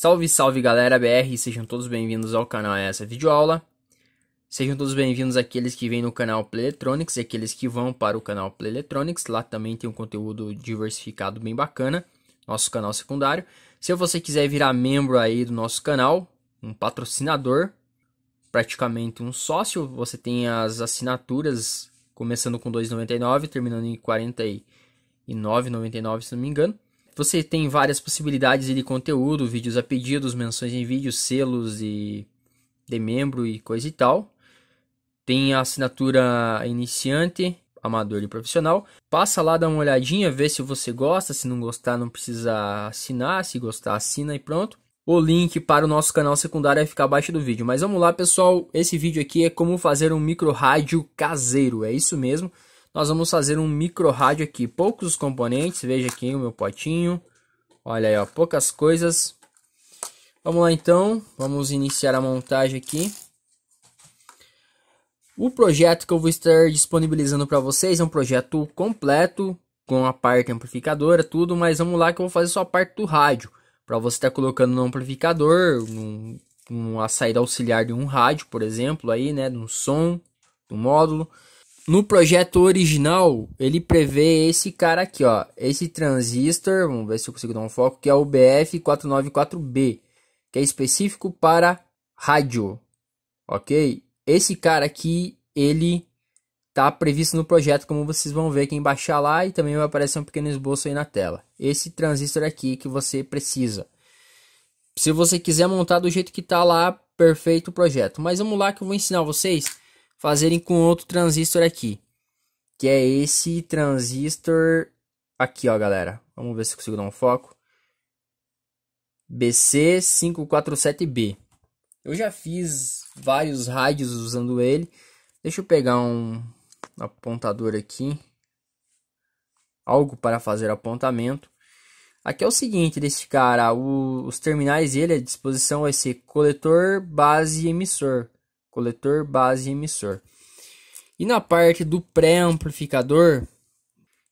Salve, salve galera BR, sejam todos bem-vindos ao canal a essa videoaula. Sejam todos bem-vindos aqueles que vêm no canal Play Electronics e aqueles que vão para o canal Play Electronics. Lá também tem um conteúdo diversificado bem bacana, nosso canal secundário. Se você quiser virar membro aí do nosso canal, um patrocinador, praticamente um sócio, você tem as assinaturas começando com 2,99, terminando em 49,99 se não me engano. Você tem várias possibilidades de conteúdo, vídeos a pedidos, menções em vídeos, selos e de membro e coisa e tal. Tem a assinatura iniciante, amador e profissional. Passa lá, dá uma olhadinha, vê se você gosta. Se não gostar, não precisa assinar. Se gostar, assina e pronto. O link para o nosso canal secundário vai ficar abaixo do vídeo. Mas vamos lá, pessoal. Esse vídeo aqui é como fazer um micro rádio caseiro. É isso mesmo nós vamos fazer um micro rádio aqui. Poucos componentes, veja aqui o meu potinho. Olha aí, ó, poucas coisas. Vamos lá então, vamos iniciar a montagem aqui. O projeto que eu vou estar disponibilizando para vocês é um projeto completo, com a parte amplificadora, tudo, mas vamos lá que eu vou fazer só a parte do rádio. Para você estar tá colocando no amplificador, num, numa saída auxiliar de um rádio, por exemplo, aí, né, de um som, do módulo. No projeto original, ele prevê esse cara aqui, ó. Esse transistor, vamos ver se eu consigo dar um foco, que é o BF494B, que é específico para rádio, ok? Esse cara aqui, ele tá previsto no projeto, como vocês vão ver quem baixar lá e também vai aparecer um pequeno esboço aí na tela. Esse transistor aqui que você precisa. Se você quiser montar do jeito que tá lá, perfeito o projeto. Mas vamos lá que eu vou ensinar vocês fazerem com outro transistor aqui. Que é esse transistor aqui, ó, galera. Vamos ver se consigo dar um foco. BC547B. Eu já fiz vários rádios usando ele. Deixa eu pegar um apontador aqui. Algo para fazer apontamento. Aqui é o seguinte desse cara, o, os terminais dele à disposição vai ser coletor, base e emissor coletor, base e emissor. E na parte do pré-amplificador,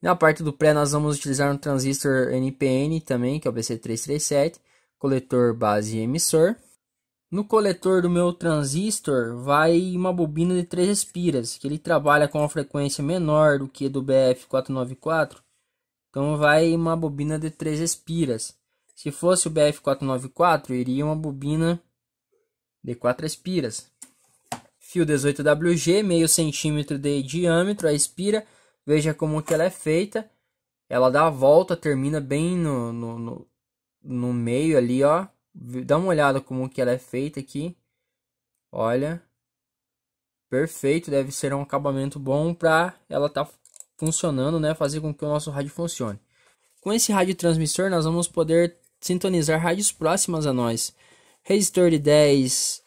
na parte do pré nós vamos utilizar um transistor NPN também, que é o BC337, coletor, base e emissor. No coletor do meu transistor vai uma bobina de três espiras, que ele trabalha com uma frequência menor do que do BF494, então vai uma bobina de três espiras. Se fosse o BF494, iria uma bobina de quatro espiras fio 18WG, meio centímetro de diâmetro, a espira, veja como que ela é feita, ela dá a volta, termina bem no, no, no, no meio ali, ó, dá uma olhada como que ela é feita aqui, olha, perfeito, deve ser um acabamento bom para ela estar tá funcionando, né, fazer com que o nosso rádio funcione. Com esse rádio transmissor nós vamos poder sintonizar rádios próximas a nós, resistor de 10,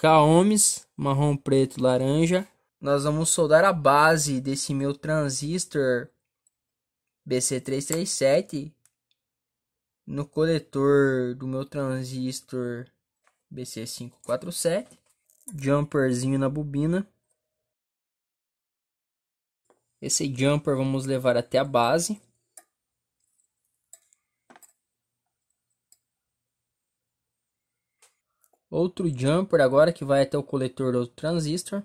Kaomes, marrom, preto, laranja. Nós vamos soldar a base desse meu transistor BC337 no coletor do meu transistor BC547. Jumperzinho na bobina. Esse jumper vamos levar até a base. Outro jumper agora que vai até o coletor do transistor.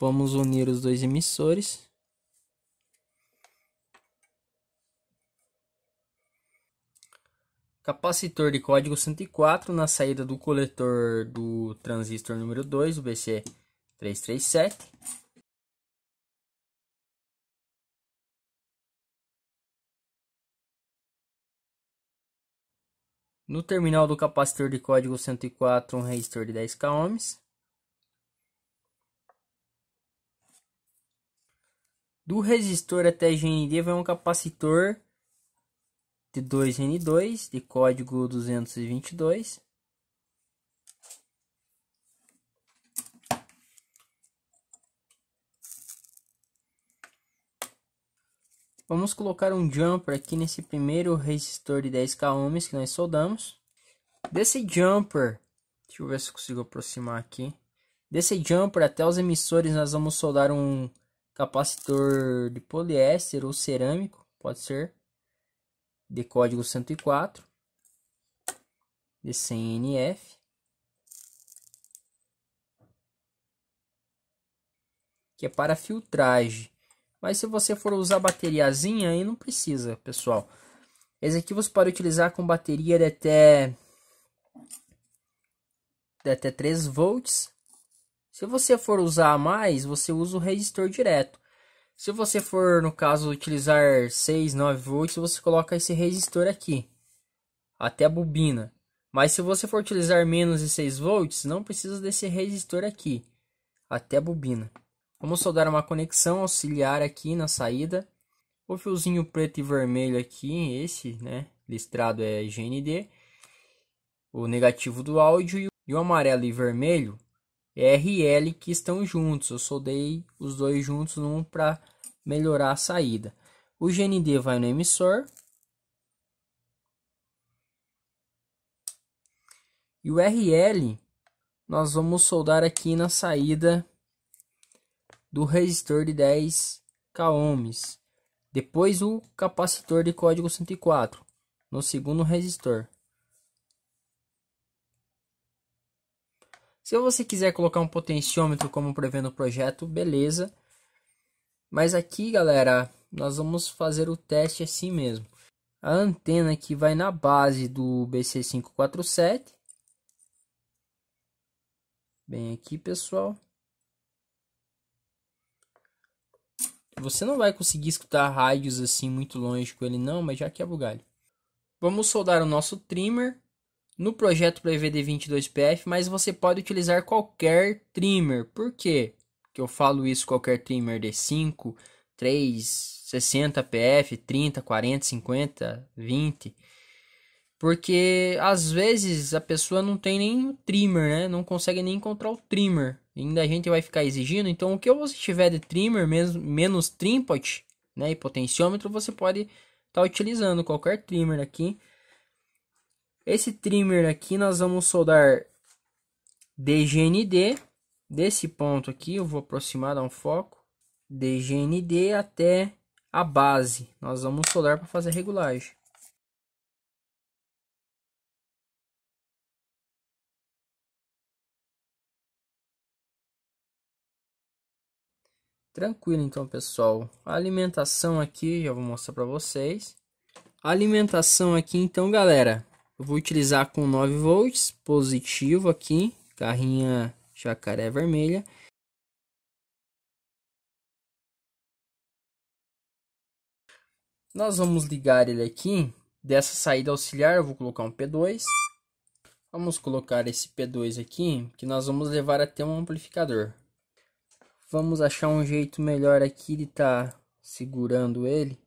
Vamos unir os dois emissores. Capacitor de código 104 na saída do coletor do transistor número 2, o BC 337. No terminal do capacitor de código 104, um resistor de 10 k ohms. Do resistor até GND vai um capacitor de 2N2 de código 222. Vamos colocar um jumper aqui nesse primeiro resistor de 10 k ohms que nós soldamos. Desse jumper, deixa eu ver se eu consigo aproximar aqui. Desse jumper até os emissores nós vamos soldar um capacitor de poliéster ou cerâmico, pode ser, de código 104, de 100NF. Que é para filtragem. Mas se você for usar bateriazinha, aí não precisa, pessoal. Esse aqui você pode utilizar com bateria de até, de até 3 volts. Se você for usar mais, você usa o resistor direto. Se você for, no caso, utilizar 6, 9 volts, você coloca esse resistor aqui. Até a bobina. Mas se você for utilizar menos de 6 volts, não precisa desse resistor aqui. Até a bobina. Vamos soldar uma conexão auxiliar aqui na saída. O fiozinho preto e vermelho aqui, esse, né, listrado é GND. O negativo do áudio e o amarelo e vermelho é RL que estão juntos. Eu soldei os dois juntos num para melhorar a saída. O GND vai no emissor. E o RL nós vamos soldar aqui na saída do resistor de 10 kohms, depois o capacitor de código 104 no segundo resistor. Se você quiser colocar um potenciômetro como prevê no projeto, beleza. Mas aqui, galera, nós vamos fazer o teste assim mesmo. A antena que vai na base do BC547. Bem aqui, pessoal. Você não vai conseguir escutar rádios assim muito longe com ele não, mas já que é bugalho. Vamos soldar o nosso trimmer no projeto para EVD22PF, mas você pode utilizar qualquer trimmer. Por quê? Que eu falo isso qualquer trimmer de 5, 3, 60 PF, 30, 40, 50, 20. Porque às vezes a pessoa não tem nem o trimmer, né? Não consegue nem encontrar o trimmer. ainda a gente vai ficar exigindo. Então, o que você tiver de trimmer, mesmo, menos trimpot, né? E potenciômetro, você pode estar tá utilizando qualquer trimmer aqui. Esse trimmer aqui nós vamos soldar DGND. Desse ponto aqui, eu vou aproximar, dar um foco. DGND até a base. Nós vamos soldar para fazer regulagem. Tranquilo então, pessoal. A alimentação aqui, já vou mostrar para vocês. A alimentação aqui então, galera, eu vou utilizar com 9 volts, positivo aqui, carrinha jacaré vermelha. Nós vamos ligar ele aqui, dessa saída auxiliar eu vou colocar um P2. Vamos colocar esse P2 aqui, que nós vamos levar até um amplificador. Vamos achar um jeito melhor aqui de estar tá segurando ele.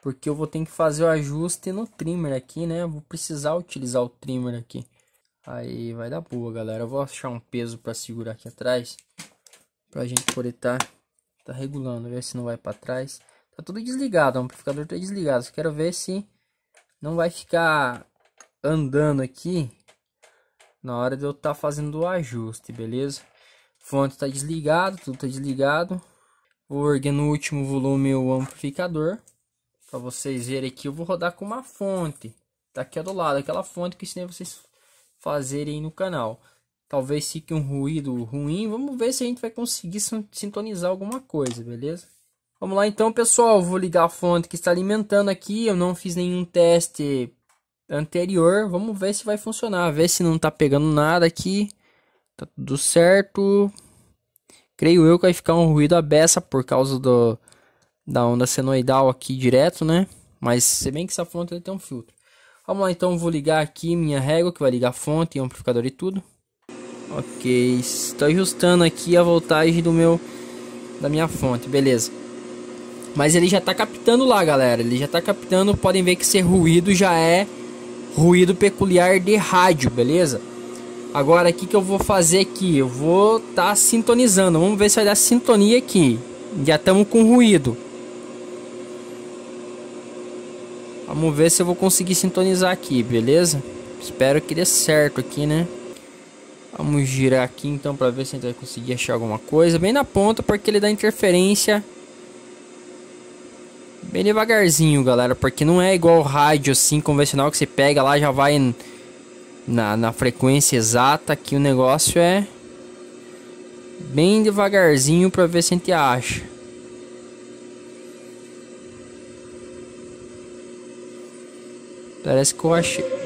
Porque eu vou ter que fazer o ajuste no trimmer aqui, né? vou precisar utilizar o trimmer aqui. Aí vai dar boa, galera. Eu vou achar um peso para segurar aqui atrás. Pra gente poder estar tá, tá regulando. Ver se não vai para trás. Tá tudo desligado. O amplificador tá desligado. Só quero ver se não vai ficar andando aqui na hora de eu estar tá fazendo o ajuste, beleza? Fonte está desligado, tudo está desligado. Vou erguer no último volume o amplificador. Para vocês verem aqui, eu vou rodar com uma fonte. Tá aqui do lado, aquela fonte que ensinei vocês fazerem no canal. Talvez fique um ruído ruim. Vamos ver se a gente vai conseguir sintonizar alguma coisa, beleza? Vamos lá então, pessoal. Vou ligar a fonte que está alimentando aqui. Eu não fiz nenhum teste anterior. Vamos ver se vai funcionar. Ver se não tá pegando nada aqui. Tá tudo certo. Creio eu que vai ficar um ruído abessa beça por causa do, da onda senoidal aqui direto, né? Mas se bem que essa fonte tem um filtro. Vamos lá então, vou ligar aqui minha régua que vai ligar a fonte, amplificador e tudo. Ok, estou ajustando aqui a voltagem do meu da minha fonte, beleza. Mas ele já está captando lá, galera. Ele já está captando, podem ver que esse ruído já é ruído peculiar de rádio, beleza? Agora, o que, que eu vou fazer aqui? Eu vou estar tá sintonizando. Vamos ver se vai dar sintonia aqui. Já estamos com ruído. Vamos ver se eu vou conseguir sintonizar aqui, beleza? Espero que dê certo aqui, né? Vamos girar aqui então para ver se a gente vai conseguir achar alguma coisa. Bem na ponta, porque ele dá interferência Bem devagarzinho, galera, porque não é igual rádio assim convencional que você pega lá já vai na, na frequência exata. que o negócio é bem devagarzinho para ver se a gente acha. Parece que eu achei.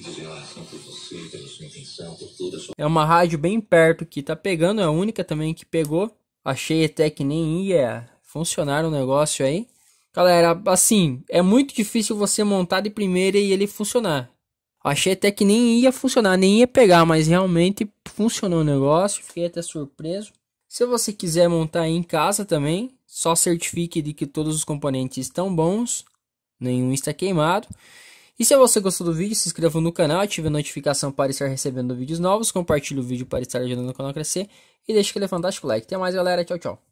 por você, pela sua intenção, por toda é sua... É uma rádio bem perto que tá pegando, é a única também que pegou. Achei até que nem ia funcionar o negócio aí. Galera, assim, é muito difícil você montar de primeira e ele funcionar. Achei até que nem ia funcionar, nem ia pegar, mas realmente funcionou o negócio, fiquei até surpreso. Se você quiser montar em casa também, só certifique de que todos os componentes estão bons, nenhum está queimado. E se você gostou do vídeo, se inscreva no canal, ative a notificação para estar recebendo vídeos novos, compartilhe o vídeo para estar ajudando o canal a crescer e deixe aquele fantástico like. Até mais galera, tchau tchau.